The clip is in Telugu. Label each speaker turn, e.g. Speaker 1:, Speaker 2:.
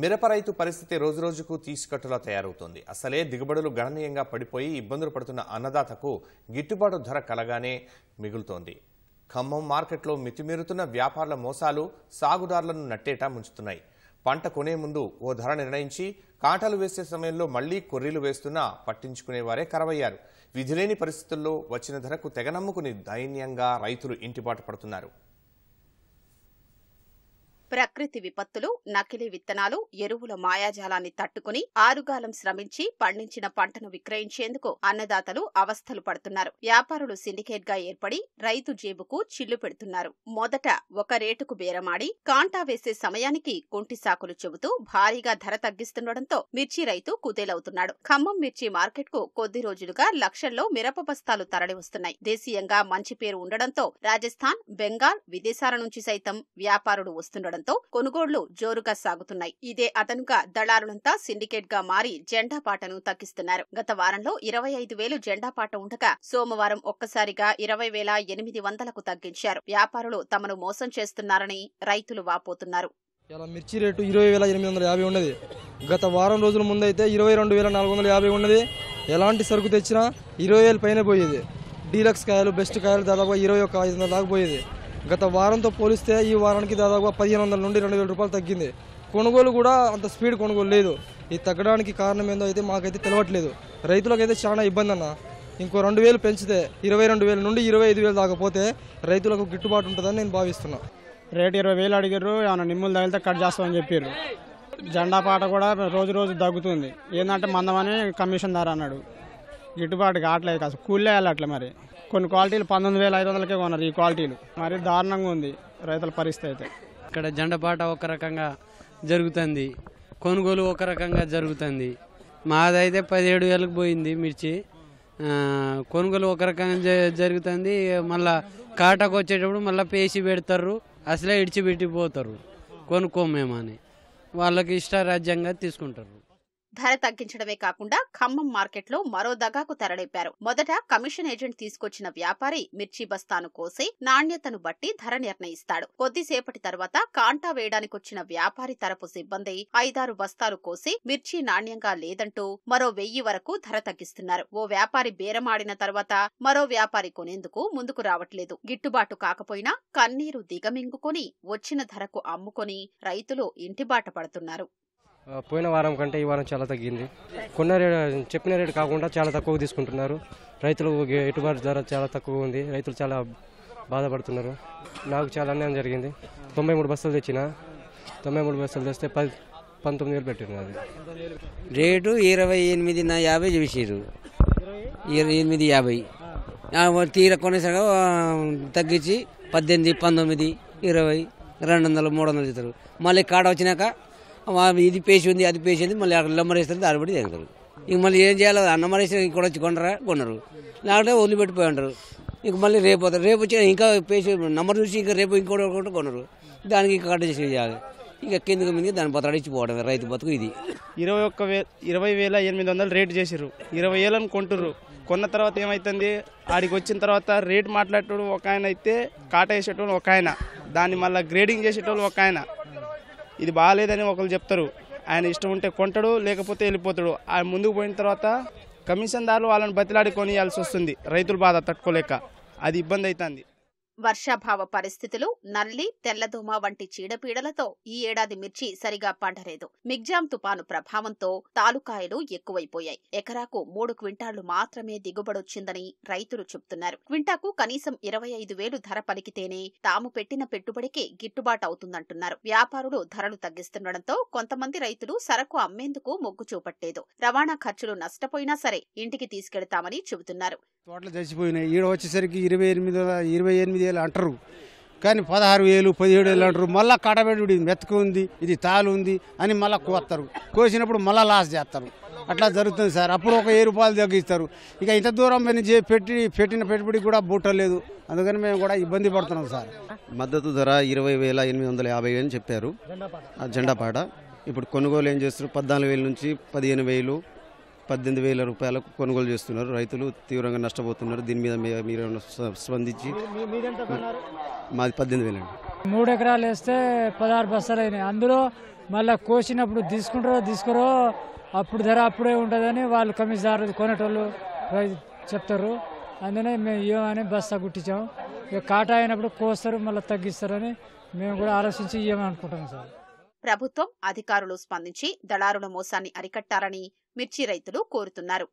Speaker 1: మిరప రైతు పరిస్థితి రోజురోజుకు తీసుకట్టులా తయారవుతోంది అసలే దిగుబడులు గణనీయంగా పడిపోయి ఇబ్బందులు పడుతున్న అన్నదాతకు గిట్టుబాటు ధర కలగానే మిగులుతోంది ఖమ్మం మార్కెట్లో మితిమీరుతున్న వ్యాపారుల మోసాలు సాగుదారులను నట్టేటా ముంచుతున్నాయి పంట కొనే ముందు ఓ ధర నిర్ణయించి కాటలు వేసే సమయంలో మళ్లీ కొర్రీలు వేస్తున్నా పట్టించుకునేవారే కరవయ్యారు విధిలేని పరిస్థితుల్లో వచ్చిన ధరకు తెగనమ్ముకుని దైన్యంగా రైతులు ఇంటిబాటు పడుతున్నారు ప్రకృతి విపత్తులు నకిలీ విత్తనాలు ఎరువుల మాయాజాలాన్ని తట్టుకుని ఆరుగాలం శ్రమించి పండించిన పంటను విక్రయించేందుకు అన్నదాతలు అవస్థలు పడుతున్నారు వ్యాపారులు సిండికేట్ గా ఏర్పడి రైతు జేబుకు చిల్లు పెడుతున్నారు మొదట ఒక రేటుకు బేరమాడి కాంటా వేసే సమయానికి కుంటి సాకులు చెబుతూ భారీగా ధర తగ్గిస్తుండటంతో మిర్చి రైతు కుదేలవుతున్నాడు ఖమ్మం మిర్చి మార్కెట్ కు కొద్ది రోజులుగా లక్షల్లో మిరప బస్తాలు తరలివస్తున్నాయి దేశీయంగా మంచి పేరు ఉండడంతో రాజస్థాన్ బెంగాల్ విదేశాల నుంచి సైతం వ్యాపారులు వస్తుండడం రావడంతో కొనుగోళ్లు జోరుగా సాగుతున్నాయి ఇదే అదనుగా దళారులంతా సిండికేట్ గా మారి జెండా పాటను తగ్గిస్తున్నారు గత వారంలో ఇరవై ఐదు వేలు జెండా పాట ఉండగా సోమవారం ఒక్కసారిగా ఇరవై వేల ఎనిమిది వందలకు తగ్గించారు వ్యాపారులు తమను మోసం చేస్తున్నారని రైతులు వాపోతున్నారు ఇలా మిర్చి రేటు ఇరవై వేల ఎనిమిది వందల యాభై ఉన్నది గత వారం రోజుల ముందైతే ఇరవై రెండు వేల నాలుగు వందల యాభై ఉన్నది ఎలాంటి సరుకు తెచ్చినా ఇరవై వేలు పైన పోయేది డీలక్స్ కాయలు బెస్ట్ కాయలు దాదాపు ఇరవై ఒక ఐదు వందల దాకా పోయేది గత వారంతో పోలిస్తే ఈ వారానికి దాదాపుగా పదిహేను వందల నుండి రెండు వేల రూపాయలు తగ్గింది కొనుగోలు కూడా అంత స్పీడ్ కొనుగోలు లేదు ఈ తగ్గడానికి కారణం ఏందో అయితే మాకైతే తెలియట్లేదు రైతులకైతే చాలా ఇబ్బంది అన్న ఇంకో రెండు వేలు పెంచితే ఇరవై రెండు వేల నుండి ఇరవై ఐదు వేలు దాకపోతే రైతులకు గిట్టుబాటు ఉంటుందని నేను భావిస్తున్నా రేటు ఇరవై వేలు అడిగారు ఏమైనా నిమ్ములు తగిలితే కట్ చేస్తామని చెప్పారు జెండా పాట కూడా రోజు రోజు తగ్గుతుంది ఏంటంటే మందమని కమిషన్ ధర అన్నాడు గిట్టుబాటు కావట్లేదు కాదు కూలే వెళ్ళట్లే మరి కొన్ని క్వాలిటీలు పంతొమ్మిది వేల ఐదు వందలకే కొన్నారు ఈ క్వాలిటీలు మరి దారుణంగా ఉంది రైతుల పరిస్థితి అయితే ఇక్కడ జెండపాట ఒక రకంగా జరుగుతుంది కొనుగోలు ఒక రకంగా జరుగుతుంది మాదైతే పదిహేడు వేలకు పోయింది మిర్చి కొనుగోలు ఒక రకంగా జరుగుతుంది మళ్ళా కాటకు వచ్చేటప్పుడు మళ్ళీ పేసి పెడతారు అసలే ఇడిచిపెట్టిపోతారు కొనుక్కోమేమని వాళ్ళకి ఇష్టారాజ్యంగా తీసుకుంటారు ధర తగ్గించడమే కాకుండా ఖమ్మం మార్కెట్లో మరో దగాకు తెరలేపారు మొదట కమిషన్ ఏజెంట్ తీసుకొచ్చిన వ్యాపారి మిర్చి బస్తాను కోసి నాణ్యతను బట్టి ధర నిర్ణయిస్తాడు కొద్దిసేపటి తర్వాత కాంటా వేయడానికొచ్చిన వ్యాపారి తరపు సిబ్బంది ఐదారు బస్తాలు కోసి మిర్చి నాణ్యంగా లేదంటూ మరో వెయ్యి వరకు ధర తగ్గిస్తున్నారు ఓ వ్యాపారి బేరమాడిన తర్వాత మరో వ్యాపారి కొనేందుకు ముందుకు రావట్లేదు గిట్టుబాటు కాకపోయినా కన్నీరు దిగమింగుకొని వచ్చిన ధరకు అమ్ముకొని రైతులు ఇంటిబాట పడుతున్నారు పోయిన వారం కంటే ఈ వారం చాలా తగ్గింది కొన్న రేటు చెప్పిన రేటు కాకుండా చాలా తక్కువ తీసుకుంటున్నారు రైతులు ఎటుబాటు ధర చాలా తక్కువ ఉంది రైతులు చాలా బాధపడుతున్నారు నాకు చాలా అన్యాయం జరిగింది తొంభై మూడు బస్సులు తెచ్చిన తొంభై మూడు బస్సులు తెస్తే పది పంతొమ్మిది వేలు పెట్టినది రేటు ఇరవై ఎనిమిది నా యాభై చూసిరు ఇరవై ఎనిమిది యాభై తీర కొనేసరిగా తగ్గించి పద్దెనిమిది పంతొమ్మిది ఇరవై రెండు వందలు మూడు వందలు చేస్తారు మళ్ళీ కాడ వచ్చినాక ఇది పేసి ఉంది అది పేసి ఉంది మళ్ళీ అక్కడ లమ్మరేస్తారు పడి తింటారు ఇంక మళ్ళీ ఏం చేయాలి అన్నమరేసిన ఇక్కడ వచ్చి కొండరా కొనరు లేకపోతే వదిలిపెట్టిపోయి ఉంటారు ఇంక మళ్ళీ రేపు పోతారు రేపు వచ్చి ఇంకా పేసి నంబర్ చూసి ఇంకా రేపు ఇంకోటి ఒకటి కొనరు దానికి ఇంకా కట్ చేసి చేయాలి ఇక కిందకి మీద దాని బతడిచ్చిపోవడం రైతు బతుకు ఇది ఇరవై ఒక్క వే ఇరవై వేల ఎనిమిది వందలు రేటు చేసారు ఇరవై వేలను కొంటారు కొన్న తర్వాత ఏమవుతుంది ఆడికి వచ్చిన తర్వాత రేటు మాట్లాడేటోడు ఒక ఆయన అయితే కాట వేసేటోడు ఒక ఆయన దాన్ని మళ్ళీ గ్రేడింగ్ చేసేటోళ్ళు ఒక ఆయన ఇది బాగాలేదని ఒకరు చెప్తారు ఆయన ఇష్టం ఉంటే కొంటాడు లేకపోతే వెళ్ళిపోతాడు ఆయన ముందుకు పోయిన తర్వాత కమిషన్దారులు వాళ్ళని బతిలాడి కొనియాల్సి వస్తుంది రైతుల బాధ తట్టుకోలేక అది ఇబ్బంది అవుతుంది వర్షాభావ పరిస్థితులు నల్లి తెల్లదోమ వంటి చీడపీడలతో ఈ ఏడాది మిర్చి సరిగా పండలేదు మిగ్జామ్ తుపాను ప్రభావంతో తాలుకాయలు ఎక్కువైపోయాయి ఎకరాకు మూడు క్వింటాళ్లు మాత్రమే దిగుబడొచ్చిందని రైతులు చెబుతున్నారు క్వింటాకు కనీసం ఇరవై ఐదు వేలు ధర పలికితేనే తాము పెట్టిన పెట్టుబడికి గిట్టుబాటు అవుతుందంటున్నారు వ్యాపారులు ధరలు తగ్గిస్తుండటంతో కొంతమంది రైతులు సరకు అమ్మేందుకు మొగ్గు చూపట్టేదు రవాణా ఖర్చులు నష్టపోయినా సరే ఇంటికి తీసుకెళ్తామని చెబుతున్నారు తోటలు చచ్చిపోయినాయి ఈడ వచ్చేసరికి ఇరవై ఎనిమిది ఇరవై ఎనిమిది వేలు అంటారు కానీ పదహారు వేలు పదిహేడు వేలు అంటారు మళ్ళీ కడబెట్టుడు ఇది మెతుకు ఉంది ఇది తాలు ఉంది అని మళ్ళీ కోస్తారు కోసినప్పుడు మళ్ళీ లాస్ చేస్తారు అట్లా జరుగుతుంది సార్ అప్పుడు ఒక ఏ రూపాయలు తగ్గిస్తారు ఇక ఇంత దూరం చే పెట్టి పెట్టిన పెట్టుబడి కూడా బూటలేదు అందుకని మేము కూడా ఇబ్బంది పడుతున్నాం సార్ మద్దతు ధర ఇరవై వేల ఎనిమిది వందల యాభై అని చెప్పారు జెండాపాట ఇప్పుడు కొనుగోలు ఏం చేస్తారు పద్నాలుగు వేల నుంచి పదిహేను వేలు పద్దెనిమిది వేల రూపాయలకు కొనుగోలు చేస్తున్నారు రైతులు తీవ్రంగా నష్టపోతున్నారు దీని మీద మీరు స్పందించి మాది పద్దెనిమిది అండి మూడు ఎకరాలు వేస్తే పదహారు బస్సులు అయినాయి అందులో మళ్ళీ కోసినప్పుడు తీసుకుంటారో తీసుకురో అప్పుడు ధర అప్పుడే ఉంటుందని వాళ్ళు కమిషన్ కొనేటోళ్ళు చెప్తారు అందుకనే మేము ఇవ్వమని బస్తా కుట్టించాం ఇక కాట అయినప్పుడు కోస్తారు మళ్ళీ తగ్గిస్తారని మేము కూడా ఆలోచించి ఇవ్వమని అనుకుంటాం సార్ ప్రభుత్వం అధికారులు స్పందించి దళారుల మోసాన్ని అరికట్టాలని మిర్చి రైతులు కోరుతున్నారు